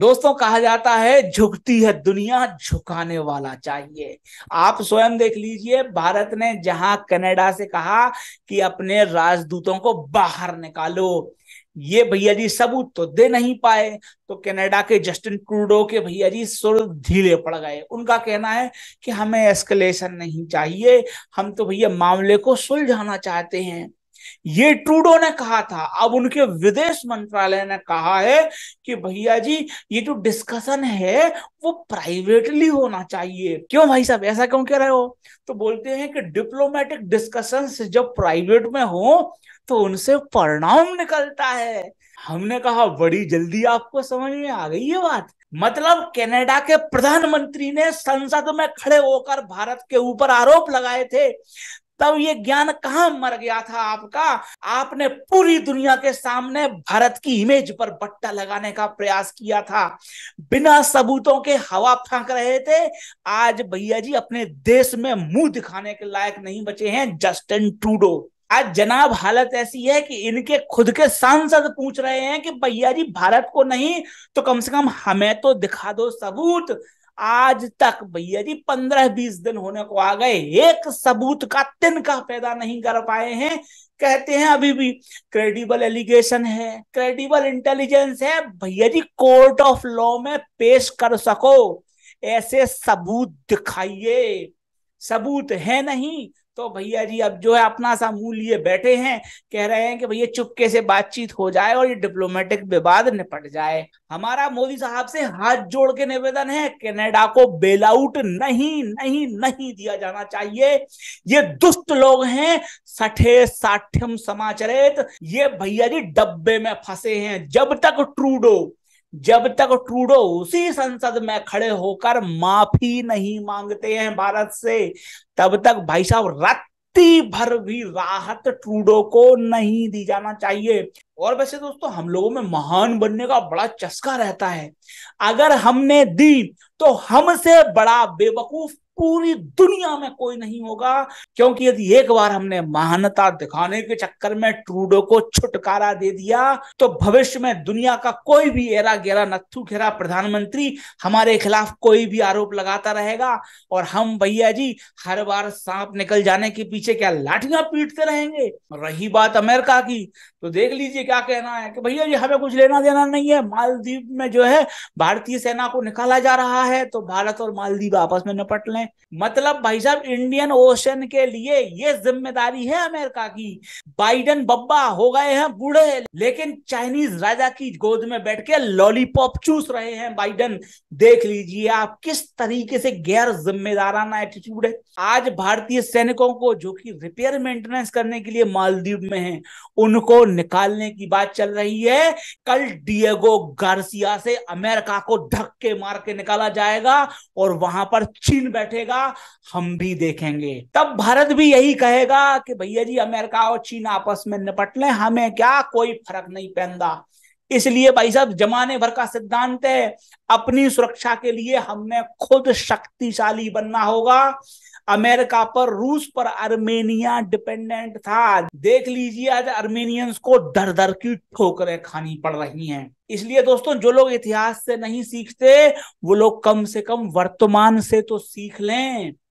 दोस्तों कहा जाता है झुकती है दुनिया झुकाने वाला चाहिए आप स्वयं देख लीजिए भारत ने जहां कनाडा से कहा कि अपने राजदूतों को बाहर निकालो ये भैया जी सबूत तो दे नहीं पाए तो कनाडा के जस्टिन ट्रूडो के भैया जी सुर ढीले पड़ गए उनका कहना है कि हमें एस्केलेशन नहीं चाहिए हम तो भैया मामले को सुलझाना चाहते हैं ये ट्रूडो ने कहा था अब उनके विदेश मंत्रालय ने कहा है कि भैया जी ये जो डिस्कशन है वो प्राइवेटली होना चाहिए क्यों भाई साहब ऐसा क्यों कह रहे हो तो बोलते हैं कि डिप्लोमेटिक डिस्कशन जब प्राइवेट में हो तो उनसे परिणाम निकलता है हमने कहा बड़ी जल्दी आपको समझ में आ गई ये बात मतलब कनाडा के प्रधानमंत्री ने संसद में खड़े होकर भारत के ऊपर आरोप लगाए थे तब ये ज्ञान कहां मर गया था आपका आपने पूरी दुनिया के सामने भारत की इमेज पर बट्टा लगाने का प्रयास किया था बिना सबूतों के हवा फेंक रहे थे आज भैया जी अपने देश में मुंह दिखाने के लायक नहीं बचे हैं जस्टिन ट्रूडो आज जनाब हालत ऐसी है कि इनके खुद के सांसद पूछ रहे हैं कि भैया जी भारत को नहीं तो कम से कम हमें तो दिखा दो सबूत आज तक भैया जी पंद्रह बीस दिन होने को आ गए एक सबूत का तिनका पैदा नहीं कर पाए हैं कहते हैं अभी भी क्रेडिबल एलिगेशन है क्रेडिबल इंटेलिजेंस है भैया जी कोर्ट ऑफ लॉ में पेश कर सको ऐसे सबूत दिखाइए सबूत है नहीं तो भैया जी अब जो है अपना सा मुंह लिए बैठे हैं कह रहे हैं कि भैया चुपके से बातचीत हो जाए और ये डिप्लोमेटिक विवाद निपट जाए हमारा मोदी साहब से हाथ जोड़ के निवेदन है कनाडा को बेल आउट नहीं नहीं नहीं दिया जाना चाहिए ये दुष्ट लोग हैं सठे साठ्यम समाचरित ये भैया जी डब्बे में फंसे हैं जब तक ट्रूडो जब तक ट्रूडो उसी संसद में खड़े होकर माफी नहीं मांगते हैं भारत से तब तक भाई साहब रत्ती भर भी राहत ट्रूडो को नहीं दी जाना चाहिए और वैसे दोस्तों हम लोगों में महान बनने का बड़ा चस्का रहता है अगर हमने दी तो हमसे बड़ा बेवकूफ पूरी दुनिया में कोई नहीं होगा क्योंकि यदि एक बार हमने महानता दिखाने के चक्कर में ट्रूडो को छुटकारा दे दिया तो भविष्य में दुनिया का कोई भी एरा गेरा नथु घेरा प्रधानमंत्री हमारे खिलाफ कोई भी आरोप लगाता रहेगा और हम भैया जी हर बार सांप निकल जाने के पीछे क्या लाठियां पीटते रहेंगे रही बात अमेरिका की तो देख लीजिए क्या कहना है कि भैया जी हमें कुछ लेना देना नहीं है मालदीव में जो है भारतीय सेना को निकाला जा रहा है तो भारत और मालदीव आपस में निपट लें मतलब भाई साहब इंडियन ओशन के लिए ये जिम्मेदारी है अमेरिका की बाइडन बब्बा हो गए हैं बूढ़े लेकिन चाइनीज राजा की गोद में बैठ के लॉलीपॉप चूस रहे हैं बाइडन देख लीजिए आप किस तरीके से गैर जिम्मेदाराना एटीट्यूड है आज भारतीय सैनिकों को जो कि रिपेयर मेंटेनेंस करने के लिए मालदीव में है उनको निकालने की बात चल रही है कल डिएगो गार्सिया से अमेरिका को धक्के मार के निकाला जाएगा और वहां पर चीन बैठे देखेगा हम भी देखेंगे तब भारत भी यही कहेगा कि भैया जी अमेरिका और चीन आपस में निपट लें हमें क्या कोई फर्क नहीं पहनता इसलिए भाई साहब जमाने भर का सिद्धांत है अपनी सुरक्षा के लिए हमने खुद शक्तिशाली बनना होगा अमेरिका पर रूस पर अर्मेनिया डिपेंडेंट था देख लीजिए आज अर्मेनियंस को दर दर की ठोकरें खानी पड़ रही हैं इसलिए दोस्तों जो लोग इतिहास से नहीं सीखते वो लोग कम से कम वर्तमान से तो सीख लें